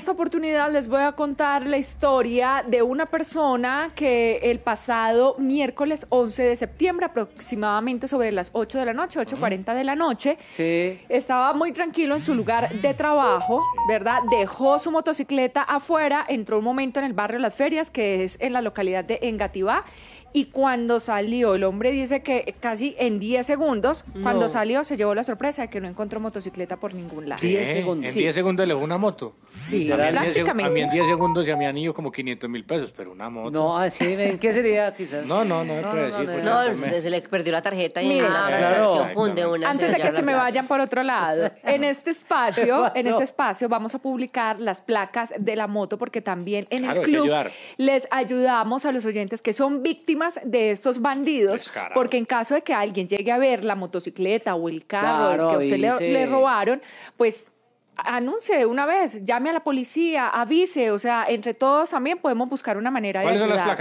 esta oportunidad les voy a contar la historia de una persona que el pasado miércoles 11 de septiembre, aproximadamente sobre las 8 de la noche, 8.40 de la noche, estaba muy tranquilo en su lugar de trabajo, ¿verdad? Dejó su motocicleta afuera, entró un momento en el barrio Las Ferias, que es en la localidad de Engativá, y cuando salió, el hombre dice que casi en 10 segundos, cuando salió, se llevó la sorpresa de que no encontró motocicleta por ningún lado. ¿10 segundos? En 10 segundos le fue una moto. Sí, a prácticamente. a mí en 10 segundos ya a han anillo como 500 mil pesos, pero una moto. No, así, ¿en qué sería quizás? No, no, no, no, pues, no, no, se, le perdió la tarjeta y Mira, en una. Antes de que se me vayan por otro lado, en este espacio, en este espacio vamos a publicar las placas de la moto porque también en el club les ayudamos a los oyentes que son víctimas de estos bandidos, porque en caso de que alguien llegue a ver la motocicleta o el carro que a usted le, robaron, pues anuncie de una vez, llame a la policía, avise, o sea, entre todos también podemos buscar una manera de ayudar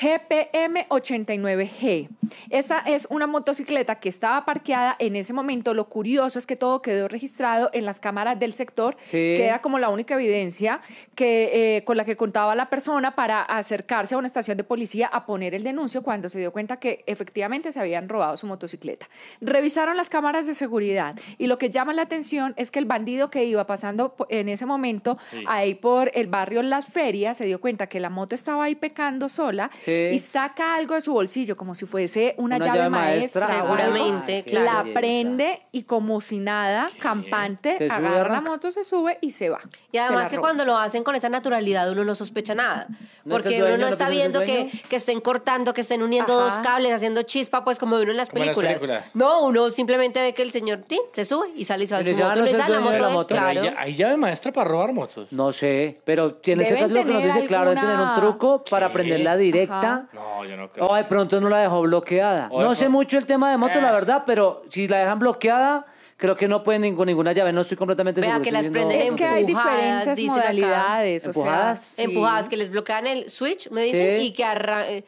GPM89G. Esta es una motocicleta que estaba parqueada en ese momento. Lo curioso es que todo quedó registrado en las cámaras del sector, que era como la única evidencia que, eh, con la que contaba la persona para acercarse a una estación de policía a poner el denuncio cuando se dio cuenta que efectivamente se habían robado su motocicleta. Revisaron las cámaras de seguridad y lo que llama la atención es que el bandido que iba pasando en ese momento ahí por el barrio Las Ferias se dio cuenta que la moto estaba ahí pecando sola. Y saca algo de su bolsillo, como si fuese una, llave, maestra. Seguramente, La prende y como si nada, campante, agarra la moto, se sube y se va. Y además que cuando lo hacen con esa naturalidad uno no sospecha nada. porque uno no está viendo que, estén cortando, que estén uniendo dos cables, haciendo chispa, pues como uno en las películas. No, uno simplemente ve que el señor se sube y sale y se va su moto. la moto, Hay llave maestra para robar motos. No sé, pero tiene ese caso lo que nos dice, claro, de tener un truco para aprenderla directa. No, yo no creo. O de pronto no la dejó bloqueada. no sé mucho el tema de moto, la eh. verdad, pero si la dejan bloqueada, creo que no pueden con ninguna llave, no estoy completamente seguro. seguro. que las Es que hay diferentes modalidades. Empujadas. Empujadas, que les bloquean el switch, me dicen, y que arran eh,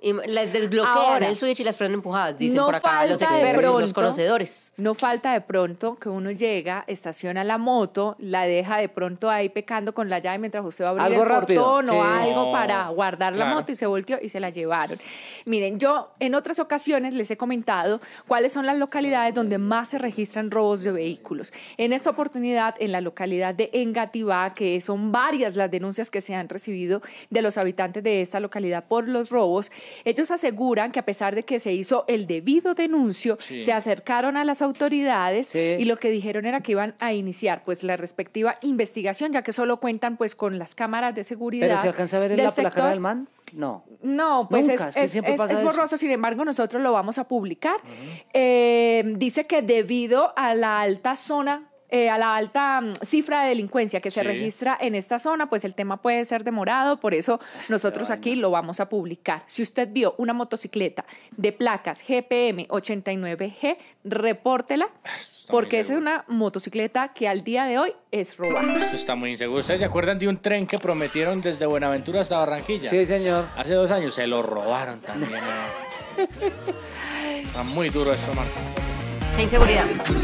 y les desbloquean el switch y las prenden empujadas, dicen por acá los expertos, los conocedores. No falta de pronto que uno llega, estaciona la moto, la deja de pronto ahí pecando con la llave mientras José va a abrir ¿Algo el portón o algo para guardar la moto y se volteó y se la llevaron. Miren, yo en otras ocasiones les he comentado cuáles son las localidades donde más se registran robos de vehículos. En esta oportunidad, en la localidad de Engativá, que son varias las denuncias que se han recibido de los habitantes de esta localidad por los robos, ellos aseguran que a pesar de que se hizo el debido denuncio, se acercaron a las autoridades y lo que dijeron era que iban a iniciar pues la respectiva investigación, ya que solo cuentan pues con las cámaras de seguridad. Pero se alcanza a ver la, placa del man. No. No, pues es, borroso, sin embargo nosotros lo vamos a publicar. Eh, dice que debido a la alta zona eh, a la alta mm, cifra de delincuencia que se registra en esta zona, pues el tema puede ser demorado, por eso nosotros aquí lo vamos a publicar. Si usted vio una motocicleta de placas GPM 89G, repórtela. Porque esa es una motocicleta que al día de hoy es robada. Esto está muy inseguro. ¿Ustedes se acuerdan de un tren que prometieron desde Buenaventura hasta Barranquilla? Sí, señor. Hace dos años se lo robaron también. está muy duro esto, Marco. Inseguridad.